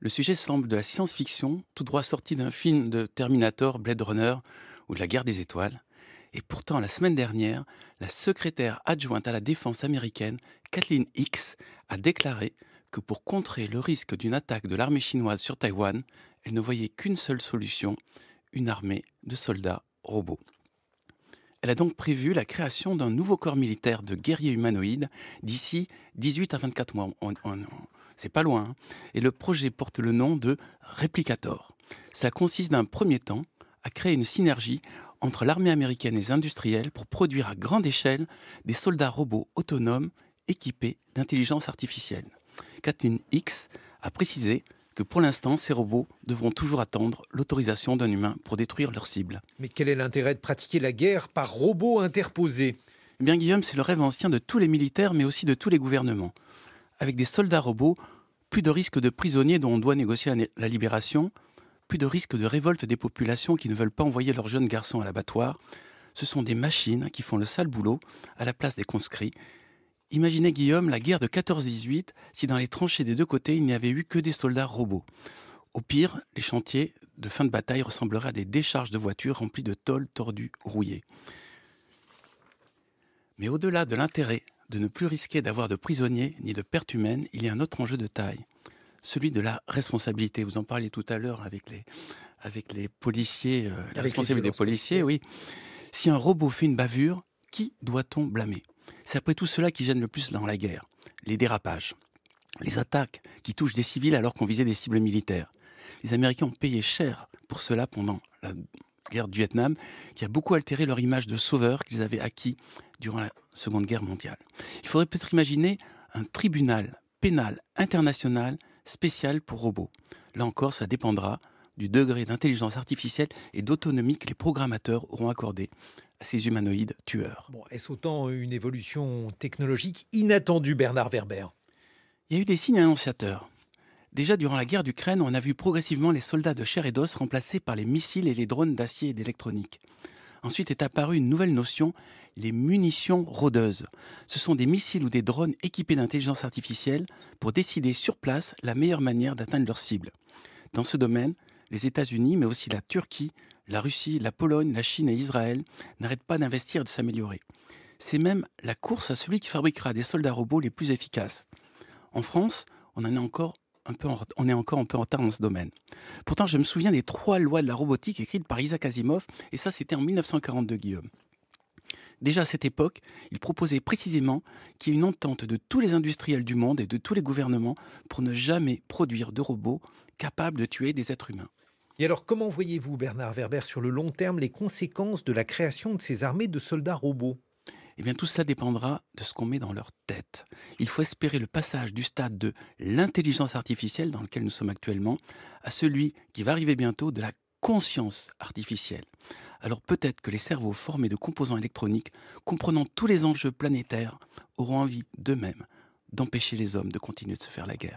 le sujet semble de la science-fiction, tout droit sorti d'un film de Terminator, Blade Runner ou de la guerre des étoiles. Et pourtant, la semaine dernière, la secrétaire adjointe à la défense américaine, Kathleen Hicks, a déclaré que pour contrer le risque d'une attaque de l'armée chinoise sur Taïwan, elle ne voyait qu'une seule solution, une armée de soldats robots. Elle a donc prévu la création d'un nouveau corps militaire de guerriers humanoïdes d'ici 18 à 24 mois. c'est pas loin. Hein. Et le projet porte le nom de Replicator. Cela consiste d'un premier temps à créer une synergie entre l'armée américaine et les industriels pour produire à grande échelle des soldats robots autonomes équipés d'intelligence artificielle. Kathleen Hicks a précisé que pour l'instant, ces robots devront toujours attendre l'autorisation d'un humain pour détruire leur cible. Mais quel est l'intérêt de pratiquer la guerre par robots interposés eh bien Guillaume, c'est le rêve ancien de tous les militaires, mais aussi de tous les gouvernements. Avec des soldats robots, plus de risque de prisonniers dont on doit négocier la libération, plus de risque de révolte des populations qui ne veulent pas envoyer leurs jeunes garçons à l'abattoir. Ce sont des machines qui font le sale boulot à la place des conscrits Imaginez Guillaume la guerre de 14-18 si dans les tranchées des deux côtés il n'y avait eu que des soldats robots. Au pire, les chantiers de fin de bataille ressembleraient à des décharges de voitures remplies de tôles tordues, rouillées. Mais au-delà de l'intérêt de ne plus risquer d'avoir de prisonniers ni de pertes humaines, il y a un autre enjeu de taille, celui de la responsabilité. Vous en parliez tout à l'heure avec les, avec les policiers, euh, la responsabilité des policiers, oui. Si un robot fait une bavure, qui doit-on blâmer c'est après tout cela qui gêne le plus dans la guerre. Les dérapages, les attaques qui touchent des civils alors qu'on visait des cibles militaires. Les Américains ont payé cher pour cela pendant la guerre du Vietnam, qui a beaucoup altéré leur image de sauveur qu'ils avaient acquis durant la Seconde Guerre mondiale. Il faudrait peut-être imaginer un tribunal pénal international spécial pour robots. Là encore, ça dépendra du degré d'intelligence artificielle et d'autonomie que les programmateurs auront accordé à ces humanoïdes tueurs. Bon, Est-ce autant une évolution technologique inattendue, Bernard Werber Il y a eu des signes annonciateurs. Déjà durant la guerre d'Ukraine, on a vu progressivement les soldats de chair et d'os remplacés par les missiles et les drones d'acier et d'électronique. Ensuite est apparue une nouvelle notion, les munitions rôdeuses. Ce sont des missiles ou des drones équipés d'intelligence artificielle pour décider sur place la meilleure manière d'atteindre leur cible. Dans ce domaine, les États-Unis, mais aussi la Turquie, la Russie, la Pologne, la Chine et Israël n'arrêtent pas d'investir et de s'améliorer. C'est même la course à celui qui fabriquera des soldats robots les plus efficaces. En France, on est encore un peu en, est encore un peu en retard dans ce domaine. Pourtant, je me souviens des trois lois de la robotique écrites par Isaac Asimov, et ça c'était en 1942, Guillaume. Déjà à cette époque, il proposait précisément qu'il y ait une entente de tous les industriels du monde et de tous les gouvernements pour ne jamais produire de robots capables de tuer des êtres humains. Et alors, comment voyez-vous, Bernard Werber, sur le long terme, les conséquences de la création de ces armées de soldats robots eh bien, tout cela dépendra de ce qu'on met dans leur tête. Il faut espérer le passage du stade de l'intelligence artificielle dans lequel nous sommes actuellement à celui qui va arriver bientôt de la conscience artificielle. Alors peut-être que les cerveaux formés de composants électroniques, comprenant tous les enjeux planétaires, auront envie d'eux-mêmes d'empêcher les hommes de continuer de se faire la guerre.